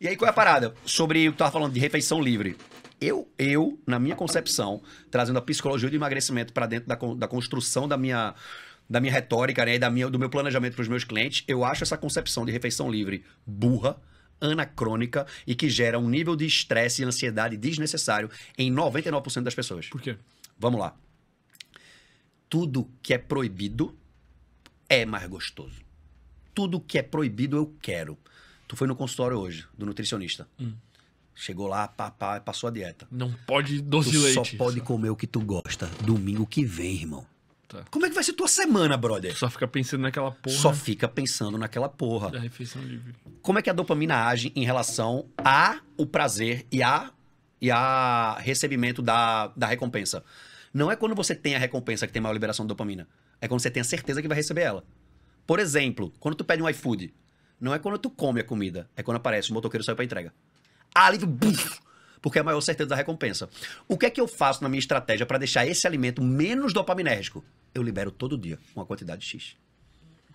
E aí qual é a parada? Sobre o que tu tava falando de refeição livre. Eu, eu, na minha concepção, trazendo a psicologia do emagrecimento para dentro da, da construção da minha, da minha retórica, né, da minha, do meu planejamento para os meus clientes, eu acho essa concepção de refeição livre burra, anacrônica e que gera um nível de estresse e ansiedade desnecessário em 99% das pessoas. Por quê? Vamos lá. Tudo que é proibido é mais gostoso. Tudo que é proibido eu quero. Tu foi no consultório hoje, do nutricionista. Hum. Chegou lá, pá, pá, passou a dieta. Não pode doce tu leite. Só pode só. comer o que tu gosta. Domingo que vem, irmão. Tá. Como é que vai ser tua semana, brother? Só fica pensando naquela porra. Só fica pensando naquela porra. Da refeição livre. Como é que a dopamina age em relação a o prazer e a e a recebimento da, da recompensa? Não é quando você tem a recompensa que tem maior liberação de dopamina. É quando você tem a certeza que vai receber ela. Por exemplo, quando tu pede um iFood, não é quando tu come a comida, é quando aparece o motoqueiro sai para entrega. Ali tu buf, porque é a maior certeza da recompensa. O que é que eu faço na minha estratégia para deixar esse alimento menos dopaminérgico? Eu libero todo dia uma quantidade X.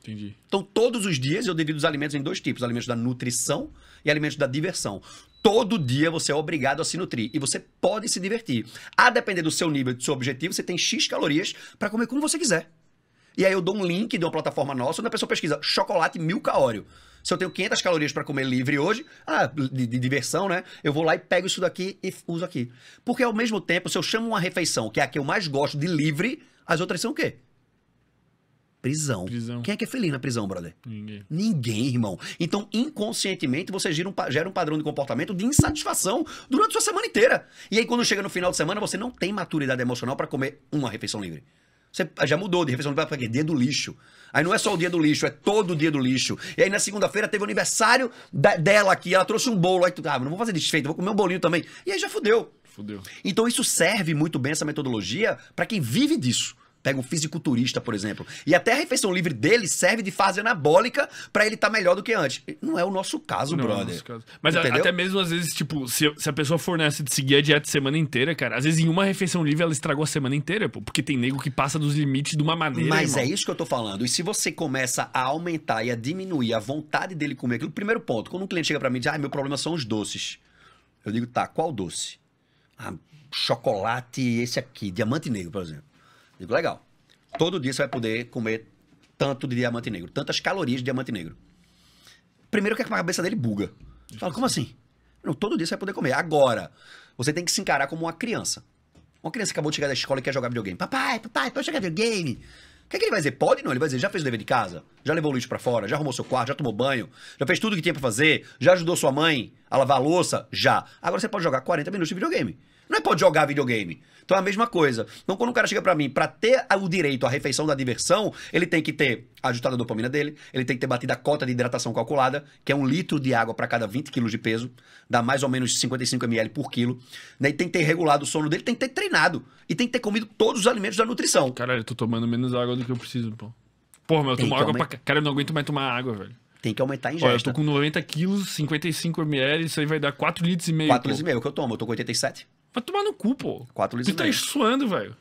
Entendi. Então, todos os dias eu divido os alimentos em dois tipos: alimentos da nutrição e alimentos da diversão. Todo dia você é obrigado a se nutrir e você pode se divertir. A depender do seu nível, do seu objetivo, você tem X calorias para comer como você quiser. E aí eu dou um link de uma plataforma nossa onde a pessoa pesquisa chocolate mil óleo. Se eu tenho 500 calorias para comer livre hoje, ah, de, de, diversão, né? Eu vou lá e pego isso daqui e uso aqui. Porque ao mesmo tempo, se eu chamo uma refeição, que é a que eu mais gosto, de livre, as outras são o quê? Prisão. prisão. Quem é que é feliz na prisão, brother? Ninguém. Ninguém, irmão. Então, inconscientemente, você gera um, gera um padrão de comportamento de insatisfação durante a sua semana inteira. E aí, quando chega no final de semana, você não tem maturidade emocional para comer uma refeição livre. Você já mudou de refeição para quê? Dia do lixo. Aí não é só o dia do lixo, é todo o dia do lixo. E aí na segunda-feira teve o aniversário da, dela aqui, ela trouxe um bolo. Aí tu, ah, não vou fazer desfeita, vou comer um bolinho também. E aí já fudeu. Fudeu. Então isso serve muito bem, essa metodologia, para quem vive disso. Pega um fisiculturista, por exemplo. E até a refeição livre dele serve de fase anabólica para ele estar tá melhor do que antes. Não é o nosso caso, Não, é brother. É nosso caso. Mas até mesmo, às vezes, tipo, se, se a pessoa fornece de seguir a dieta semana inteira, cara, às vezes em uma refeição livre ela estragou a semana inteira, pô, porque tem nego que passa dos limites de uma maneira. Mas irmão. é isso que eu tô falando. E se você começa a aumentar e a diminuir a vontade dele comer aquilo, primeiro ponto, quando um cliente chega para mim e diz, ah, meu problema são os doces. Eu digo, tá, qual doce? Ah, chocolate, esse aqui, diamante negro, por exemplo. Digo, legal. Todo dia você vai poder comer tanto de diamante negro, tantas calorias de diamante negro. Primeiro que a cabeça dele buga. Fala, como assim? Não, todo dia você vai poder comer. Agora, você tem que se encarar como uma criança. Uma criança que acabou de chegar da escola e quer jogar videogame. Papai, papai, pode jogar videogame. O que, é que ele vai dizer? Pode não? Ele vai dizer, já fez o dever de casa? Já levou o lixo para fora? Já arrumou seu quarto? Já tomou banho? Já fez tudo o que tinha para fazer? Já ajudou sua mãe a lavar a louça? Já. Agora você pode jogar 40 minutos de videogame. Não é pode jogar videogame. Então é a mesma coisa. Então quando o cara chega para mim, para ter o direito à refeição da diversão, ele tem que ter ajustada a dopamina dele, ele tem que ter batido a cota de hidratação calculada, que é um litro de água para cada 20 quilos de peso, dá mais ou menos 55 ml por quilo. Né? E tem que ter regulado o sono dele, tem que ter treinado. E tem que ter comido todos os alimentos da nutrição. Caralho, eu tô tomando menos água do que eu preciso, pô. Porra, meu, eu tomo água aument... pra... Cara, eu não aguento mais tomar água, velho. Tem que aumentar a ingesta. Olha, eu tô com 90 quilos, 55 ml, isso aí vai dar 4 litros e meio. 4 litros e meio é que eu tomo, eu tô com 87. Vai tomar no cu, pô. Quatro litros. Tu tá suando, velho.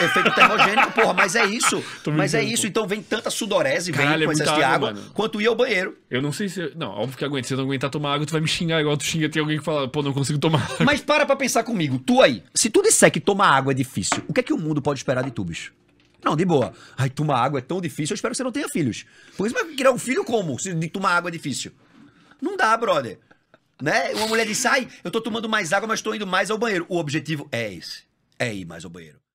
Efeito termogênico, porra, mas é isso. mas é isso. Então vem tanta sudorese, vem é com essas de água, mano. quanto ir ao banheiro. Eu não sei se. Não, óbvio que aguenta. Se eu não aguentar tomar água, tu vai me xingar igual tu xinga. Tem alguém que fala, pô, não consigo tomar água. Mas para pra pensar comigo. Tu aí, se tu disser que tomar água é difícil, o que é que o mundo pode esperar de tu, bicho? Não, de boa. Ai, tomar água é tão difícil, eu espero que você não tenha filhos. Por isso, mas criar um filho como? Se de tomar água é difícil. Não dá, brother né? Uma mulher diz, sai, eu tô tomando mais água, mas tô indo mais ao banheiro. O objetivo é esse, é ir mais ao banheiro.